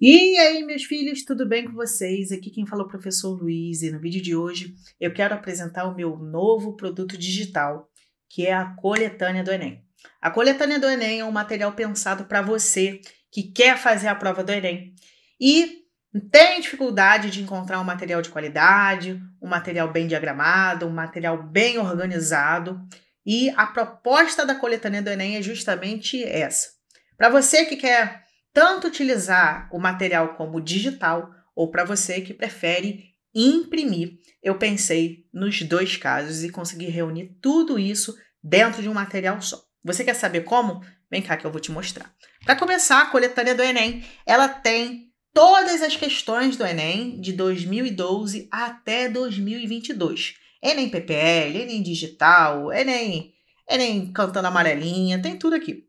E aí, meus filhos, tudo bem com vocês? Aqui quem falou é o professor Luiz e no vídeo de hoje eu quero apresentar o meu novo produto digital, que é a coletânea do Enem. A coletânea do Enem é um material pensado para você que quer fazer a prova do Enem e tem dificuldade de encontrar um material de qualidade, um material bem diagramado, um material bem organizado. E a proposta da coletânea do Enem é justamente essa. Para você que quer tanto utilizar o material como digital ou para você que prefere imprimir. Eu pensei nos dois casos e consegui reunir tudo isso dentro de um material só. Você quer saber como? Vem cá que eu vou te mostrar. Para começar, a coletânea do Enem, ela tem todas as questões do Enem de 2012 até 2022. Enem PPL, Enem Digital, Enem, Enem Cantando Amarelinha, tem tudo aqui.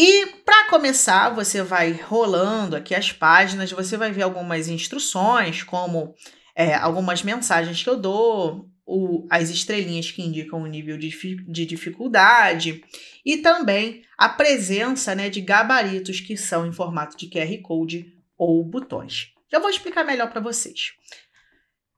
E para começar, você vai rolando aqui as páginas, você vai ver algumas instruções, como é, algumas mensagens que eu dou, o, as estrelinhas que indicam o nível de, de dificuldade e também a presença né, de gabaritos que são em formato de QR Code ou botões. Eu vou explicar melhor para vocês.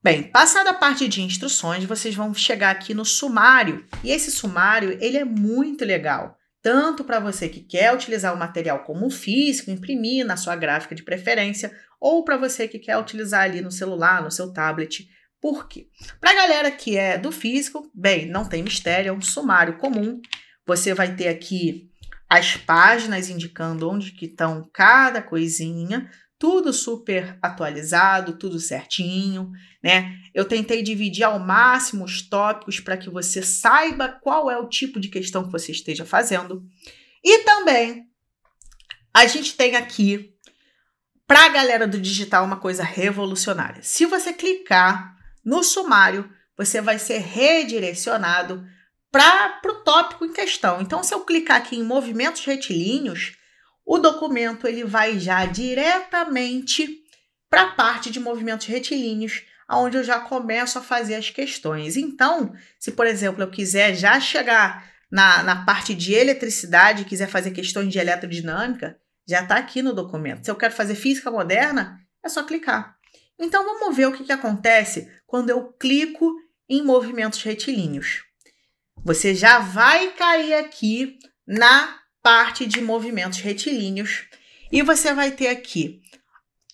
Bem, passada a parte de instruções, vocês vão chegar aqui no sumário. E esse sumário, ele é muito legal tanto para você que quer utilizar o material como físico, imprimir na sua gráfica de preferência, ou para você que quer utilizar ali no celular, no seu tablet. Por quê? Para a galera que é do físico, bem, não tem mistério, é um sumário comum. Você vai ter aqui as páginas indicando onde que estão cada coisinha tudo super atualizado, tudo certinho, né? Eu tentei dividir ao máximo os tópicos para que você saiba qual é o tipo de questão que você esteja fazendo. E também a gente tem aqui para a galera do digital uma coisa revolucionária. Se você clicar no sumário, você vai ser redirecionado para o tópico em questão. Então, se eu clicar aqui em movimentos retilíneos, o documento ele vai já diretamente para a parte de movimentos retilíneos, onde eu já começo a fazer as questões. Então, se por exemplo eu quiser já chegar na, na parte de eletricidade, quiser fazer questões de eletrodinâmica, já está aqui no documento. Se eu quero fazer física moderna, é só clicar. Então vamos ver o que, que acontece quando eu clico em movimentos retilíneos. Você já vai cair aqui na parte de movimentos retilíneos e você vai ter aqui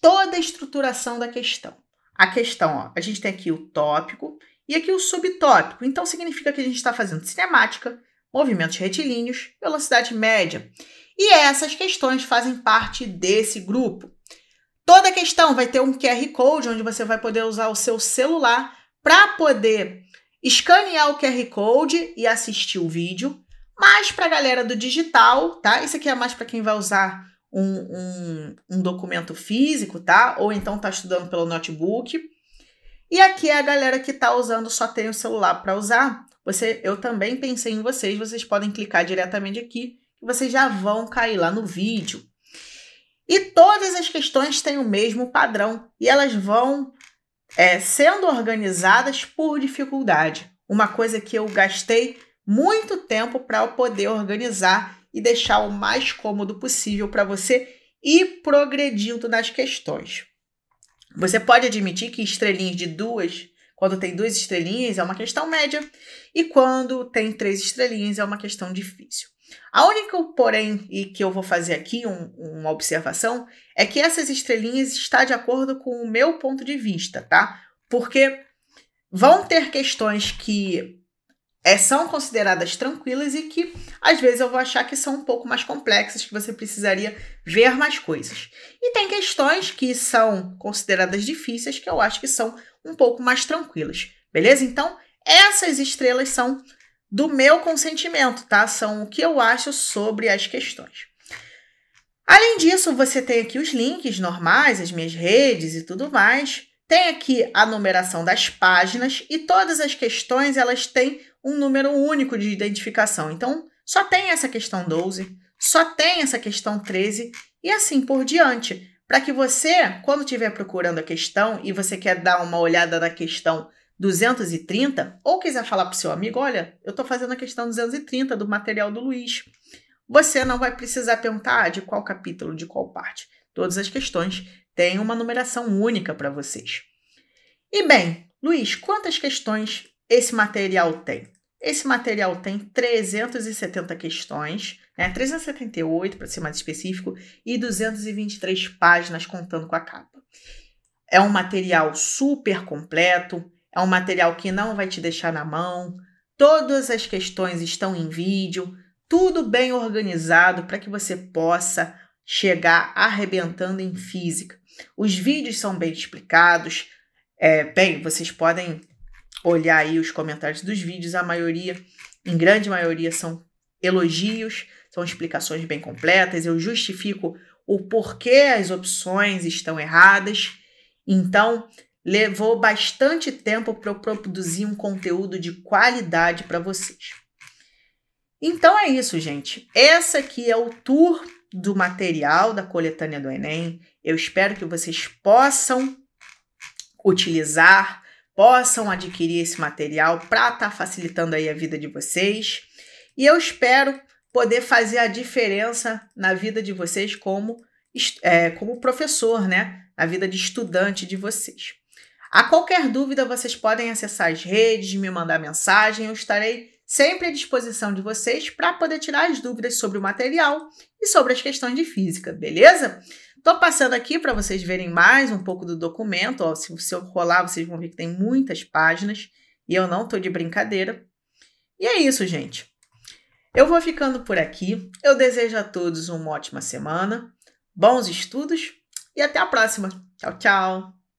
toda a estruturação da questão. A questão, ó, a gente tem aqui o tópico e aqui o subtópico. Então, significa que a gente está fazendo cinemática, movimentos retilíneos, velocidade média. E essas questões fazem parte desse grupo. Toda questão vai ter um QR Code onde você vai poder usar o seu celular para poder escanear o QR Code e assistir o vídeo. Mas para a galera do digital, tá? Isso aqui é mais para quem vai usar um, um, um, documento físico, tá? Ou então tá estudando pelo notebook. E aqui é a galera que tá usando, só tem o celular para usar. Você, eu também pensei em vocês, vocês podem clicar diretamente aqui e vocês já vão cair lá no vídeo. E todas as questões têm o mesmo padrão e elas vão é, sendo organizadas por dificuldade. Uma coisa que eu gastei muito tempo para poder organizar e deixar o mais cômodo possível para você ir progredindo nas questões. Você pode admitir que estrelinhas de duas, quando tem duas estrelinhas, é uma questão média, e quando tem três estrelinhas, é uma questão difícil. A única, porém, e que eu vou fazer aqui um, uma observação é que essas estrelinhas está de acordo com o meu ponto de vista, tá? Porque vão ter questões que é, são consideradas tranquilas e que às vezes eu vou achar que são um pouco mais complexas, que você precisaria ver mais coisas. E tem questões que são consideradas difíceis, que eu acho que são um pouco mais tranquilas, beleza? Então, essas estrelas são do meu consentimento, tá? São o que eu acho sobre as questões. Além disso, você tem aqui os links normais, as minhas redes e tudo mais. Tem aqui a numeração das páginas e todas as questões elas têm um número único de identificação. Então, só tem essa questão 12, só tem essa questão 13 e assim por diante. Para que você, quando estiver procurando a questão e você quer dar uma olhada na questão 230, ou quiser falar para o seu amigo: olha, eu estou fazendo a questão 230 do material do Luiz. Você não vai precisar perguntar ah, de qual capítulo, de qual parte. Todas as questões têm uma numeração única para vocês. E bem, Luiz, quantas questões esse material tem? Esse material tem 370 questões, né? 378 para ser mais específico, e 223 páginas contando com a capa. É um material super completo, é um material que não vai te deixar na mão. Todas as questões estão em vídeo, tudo bem organizado para que você possa chegar arrebentando em física. Os vídeos são bem explicados. É, bem, vocês podem olhar aí os comentários dos vídeos, a maioria, em grande maioria, são elogios, são explicações bem completas, eu justifico o porquê as opções estão erradas. Então, levou bastante tempo para eu produzir um conteúdo de qualidade para vocês. Então é isso, gente. Essa aqui é o tour do material da coletânea do Enem. Eu espero que vocês possam utilizar possam adquirir esse material para estar tá facilitando aí a vida de vocês. E eu espero poder fazer a diferença na vida de vocês como, é, como professor, né? Na vida de estudante de vocês. A qualquer dúvida, vocês podem acessar as redes, me mandar mensagem, eu estarei sempre à disposição de vocês para poder tirar as dúvidas sobre o material e sobre as questões de física, beleza? Estou passando aqui para vocês verem mais um pouco do documento. Ó, se, você eu rolar, vocês vão ver que tem muitas páginas e eu não estou de brincadeira. E é isso, gente. Eu vou ficando por aqui. Eu desejo a todos uma ótima semana, bons estudos e até a próxima. Tchau, tchau!